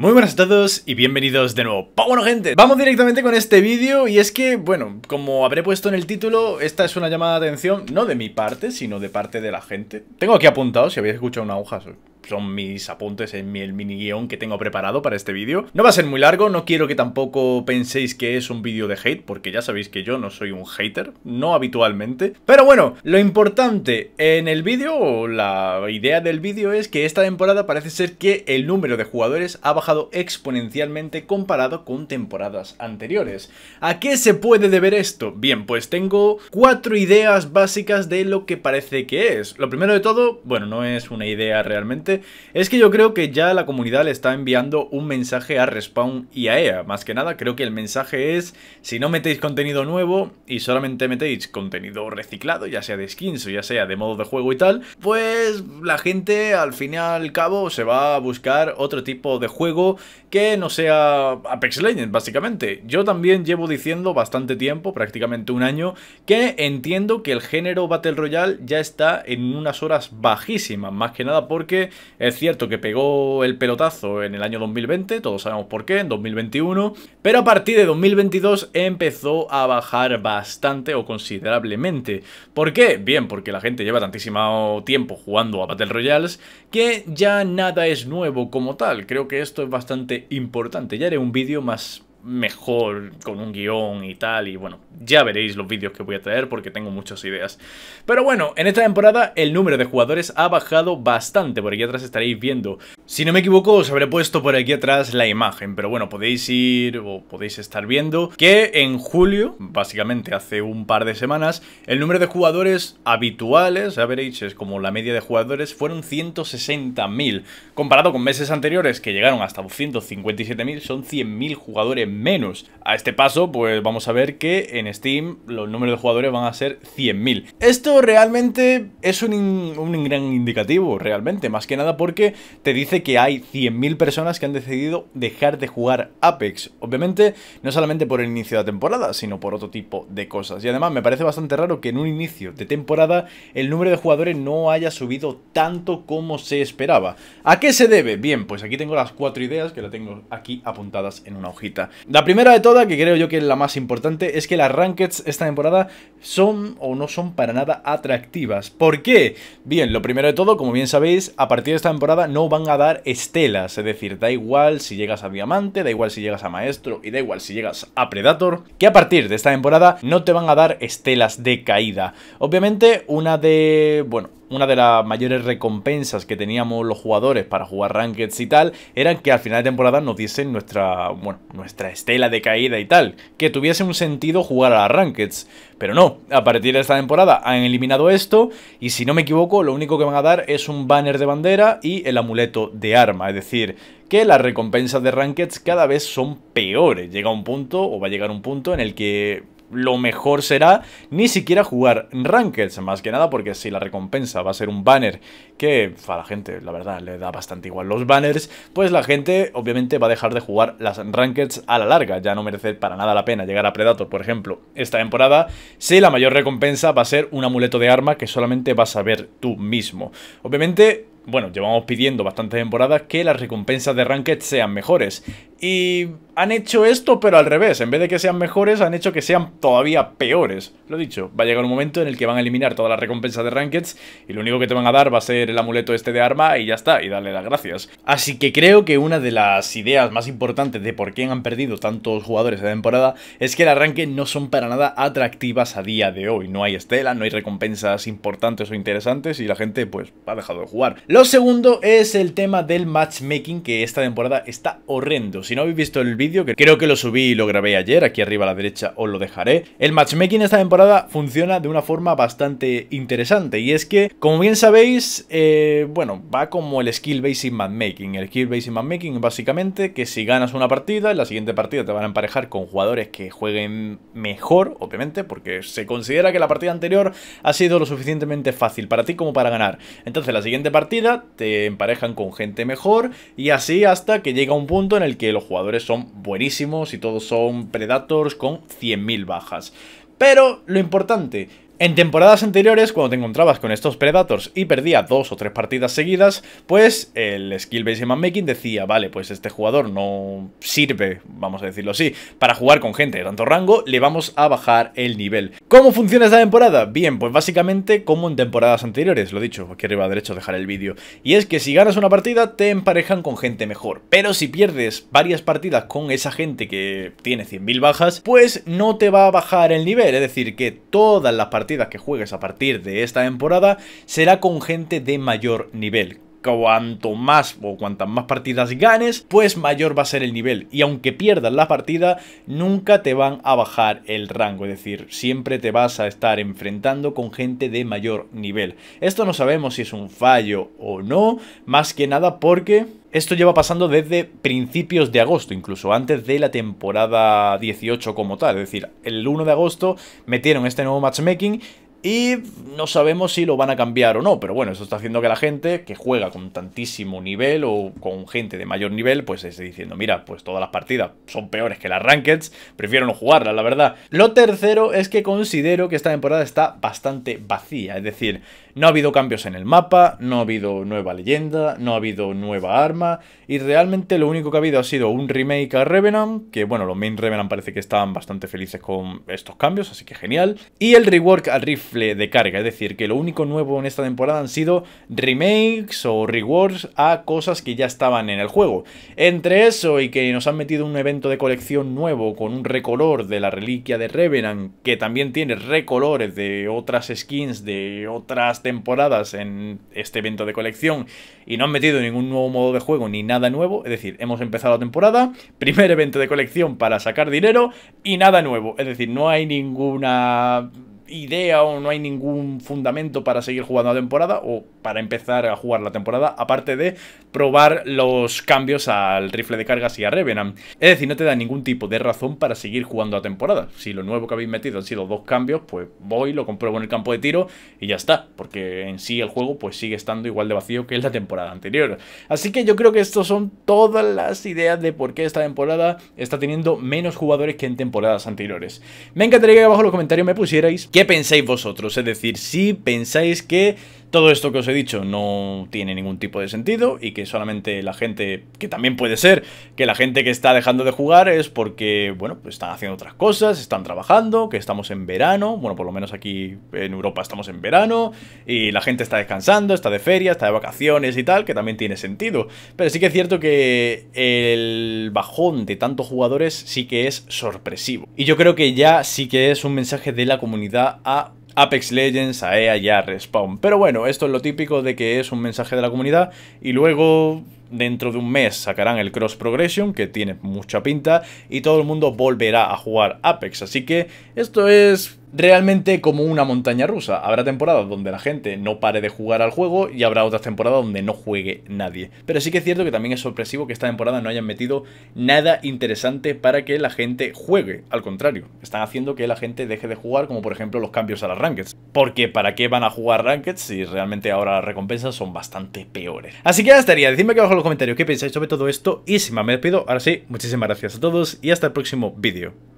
Muy buenas a todos y bienvenidos de nuevo. Pa bueno gente, vamos directamente con este vídeo y es que, bueno, como habré puesto en el título, esta es una llamada de atención, no de mi parte, sino de parte de la gente. Tengo aquí apuntado, si habéis escuchado una hoja, son mis apuntes en el mini guión que tengo preparado para este vídeo. No va a ser muy largo, no quiero que tampoco penséis que es un vídeo de hate, porque ya sabéis que yo no soy un hater, no habitualmente. Pero bueno, lo importante en el vídeo, o la idea del vídeo es que esta temporada parece ser que el número de jugadores ha bajado exponencialmente comparado con temporadas anteriores. ¿A qué se puede deber esto? Bien, pues tengo cuatro ideas básicas de lo que parece que es. Lo primero de todo, bueno, no es una idea realmente, es que yo creo que ya la comunidad le está enviando un mensaje a Respawn y a EA. Más que nada, creo que el mensaje es, si no metéis contenido nuevo y solamente metéis contenido reciclado, ya sea de skins o ya sea de modo de juego y tal, pues la gente al fin y al cabo se va a buscar otro tipo de juego que no sea Apex Legends, básicamente. Yo también llevo diciendo bastante tiempo, prácticamente un año, que entiendo que el género Battle Royale ya está en unas horas bajísimas, más que nada porque es cierto que pegó el pelotazo en el año 2020, todos sabemos por qué, en 2021, pero a partir de 2022 empezó a bajar bastante o considerablemente. ¿Por qué? Bien, porque la gente lleva tantísimo tiempo jugando a Battle Royales que ya nada es nuevo como tal. Creo que esto es bastante importante. Ya haré un vídeo más mejor con un guión y tal. Y bueno, ya veréis los vídeos que voy a traer porque tengo muchas ideas. Pero bueno, en esta temporada el número de jugadores ha bajado bastante. Por aquí atrás estaréis viendo. Si no me equivoco, os habré puesto por aquí atrás la imagen. Pero bueno, podéis ir o podéis estar viendo que en julio, básicamente hace un par de semanas, el número de jugadores habituales, average, es como la media de jugadores, fueron 160.000. Comparado con meses anteriores que llegaron hasta 157.000 son 100.000 jugadores menos. A este paso, pues vamos a ver que en Steam los números de jugadores van a ser 100.000. Esto realmente es un, un, gran indicativo, realmente, más que nada porque te dice que hay 100.000 personas que han decidido dejar de jugar Apex. Obviamente, no solamente por el inicio de la temporada, sino por otro tipo de cosas. Y además, me parece bastante raro que en un inicio de temporada el número de jugadores no haya subido tanto como se esperaba. ¿A qué se debe? Bien, pues aquí tengo las cuatro ideas que las tengo aquí apuntadas en una hojita. La primera de todas, que creo yo que es la más importante, es que las Rankeds esta temporada son o no son para nada atractivas. ¿Por qué? Bien, lo primero de todo, como bien sabéis, a partir de esta temporada no van a dar estelas, es decir, da igual si llegas a Diamante, da igual si llegas a Maestro y da igual si llegas a Predator, que a partir de esta temporada no te van a dar estelas de caída. Obviamente, una de... bueno, una de las mayores recompensas que teníamos los jugadores para jugar rankeds y tal, eran que al final de temporada nos diesen nuestra, bueno, nuestra estela de caída y tal, que tuviese un sentido jugar a las rankeds. Pero no, a partir de esta temporada han eliminado esto y si no me equivoco, lo único que van a dar es un banner de bandera y el amuleto de arma, es decir, que las recompensas de rankeds cada vez son peores. Llega un punto o va a llegar un punto en el que lo mejor será ni siquiera jugar Rankeds, más que nada porque si la recompensa va a ser un banner que a la gente, la verdad, le da bastante igual los banners, pues la gente obviamente va a dejar de jugar las Rankeds a la larga, ya no merece para nada la pena llegar a Predator, por ejemplo, esta temporada, si la mayor recompensa va a ser un amuleto de arma que solamente vas a ver tú mismo. Obviamente bueno, llevamos pidiendo bastantes temporadas que las recompensas de Ranked sean mejores. Y han hecho esto, pero al revés. En vez de que sean mejores, han hecho que sean todavía peores. Lo dicho, va a llegar un momento en el que van a eliminar todas las recompensas de Rankeds y lo único que te van a dar va a ser el amuleto este de arma y ya está, y dale las gracias. Así que creo que una de las ideas más importantes de por qué han perdido tantos jugadores de temporada es que las Ranked no son para nada atractivas a día de hoy. No hay estela, no hay recompensas importantes o interesantes y la gente pues ha dejado de jugar. Lo segundo es el tema del matchmaking que esta temporada está horrendo. Si no habéis visto el vídeo, que creo que lo subí y lo grabé ayer, aquí arriba a la derecha os lo dejaré. El matchmaking esta temporada funciona de una forma bastante interesante y es que, como bien sabéis, eh, bueno, va como el skill based matchmaking. El skill based matchmaking básicamente que si ganas una partida, en la siguiente partida te van a emparejar con jugadores que jueguen mejor, obviamente, porque se considera que la partida anterior ha sido lo suficientemente fácil para ti como para ganar. Entonces la siguiente partida te emparejan con gente mejor y así hasta que llega un punto en el que los jugadores son buenísimos y todos son Predators con 100.000 bajas. Pero lo importante, en temporadas anteriores, cuando te encontrabas con estos Predators y perdías dos o tres partidas seguidas, pues el Skill man Making decía, vale, pues este jugador no sirve, vamos a decirlo así, para jugar con gente de tanto rango, le vamos a bajar el nivel. ¿Cómo funciona esta temporada? Bien, pues básicamente como en temporadas anteriores, lo he dicho, aquí arriba a derecho dejar el vídeo. Y es que si ganas una partida, te emparejan con gente mejor, pero si pierdes varias partidas con esa gente que tiene 100.000 bajas, pues no te va a bajar el nivel, es decir, que todas las partidas que juegues a partir de esta temporada será con gente de mayor nivel cuanto más o cuantas más partidas ganes, pues mayor va a ser el nivel. Y aunque pierdas la partida, nunca te van a bajar el rango. Es decir, siempre te vas a estar enfrentando con gente de mayor nivel. Esto no sabemos si es un fallo o no, más que nada porque esto lleva pasando desde principios de agosto, incluso antes de la temporada 18 como tal. Es decir, el 1 de agosto metieron este nuevo matchmaking y no sabemos si lo van a cambiar o no, pero bueno, eso está haciendo que la gente que juega con tantísimo nivel o con gente de mayor nivel, pues esté diciendo, mira, pues todas las partidas son peores que las Rankeds, prefiero no jugarlas, la verdad. Lo tercero es que considero que esta temporada está bastante vacía, es decir, no ha habido cambios en el mapa, no ha habido nueva leyenda, no ha habido nueva arma, y realmente lo único que ha habido ha sido un remake a Revenant, que bueno, los main Revenant parece que estaban bastante felices con estos cambios, así que genial, y el rework al rifle de carga, es decir, que lo único nuevo en esta temporada han sido remakes o rewards a cosas que ya estaban en el juego. Entre eso y que nos han metido un evento de colección nuevo con un recolor de la reliquia de Revenant, que también tiene recolores de otras skins de otras temporadas en este evento de colección y no han metido ningún nuevo modo de juego ni nada nuevo. Es decir, hemos empezado la temporada, primer evento de colección para sacar dinero y nada nuevo. Es decir, no hay ninguna idea o no hay ningún fundamento para seguir jugando a temporada o para empezar a jugar la temporada, aparte de probar los cambios al rifle de cargas y a Revenant. Es decir, no te da ningún tipo de razón para seguir jugando a temporada. Si lo nuevo que habéis metido han sido dos cambios, pues voy, lo compruebo en el campo de tiro y ya está, porque en sí el juego pues sigue estando igual de vacío que en la temporada anterior. Así que yo creo que estas son todas las ideas de por qué esta temporada está teniendo menos jugadores que en temporadas anteriores. Me encantaría que abajo en los comentarios me pusierais ¿Qué pensáis vosotros? Es decir, si pensáis que todo esto que os he dicho no tiene ningún tipo de sentido y que solamente la gente, que también puede ser, que la gente que está dejando de jugar es porque, bueno, pues están haciendo otras cosas, están trabajando, que estamos en verano, bueno, por lo menos aquí en Europa estamos en verano y la gente está descansando, está de feria, está de vacaciones y tal, que también tiene sentido. Pero sí que es cierto que el bajón de tantos jugadores sí que es sorpresivo. Y yo creo que ya sí que es un mensaje de la comunidad a Apex Legends, AEA y Respawn. Pero bueno, esto es lo típico de que es un mensaje de la comunidad y luego dentro de un mes sacarán el Cross Progression, que tiene mucha pinta, y todo el mundo volverá a jugar Apex. Así que esto es realmente como una montaña rusa. Habrá temporadas donde la gente no pare de jugar al juego y habrá otras temporadas donde no juegue nadie. Pero sí que es cierto que también es sorpresivo que esta temporada no hayan metido nada interesante para que la gente juegue. Al contrario, están haciendo que la gente deje de jugar, como por ejemplo los cambios a las rankings. Porque ¿para qué van a jugar rankings si realmente ahora las recompensas son bastante peores? Así que ya estaría. Decidme aquí abajo en los comentarios qué pensáis sobre todo esto. Y si más me despido, ahora sí, muchísimas gracias a todos y hasta el próximo vídeo.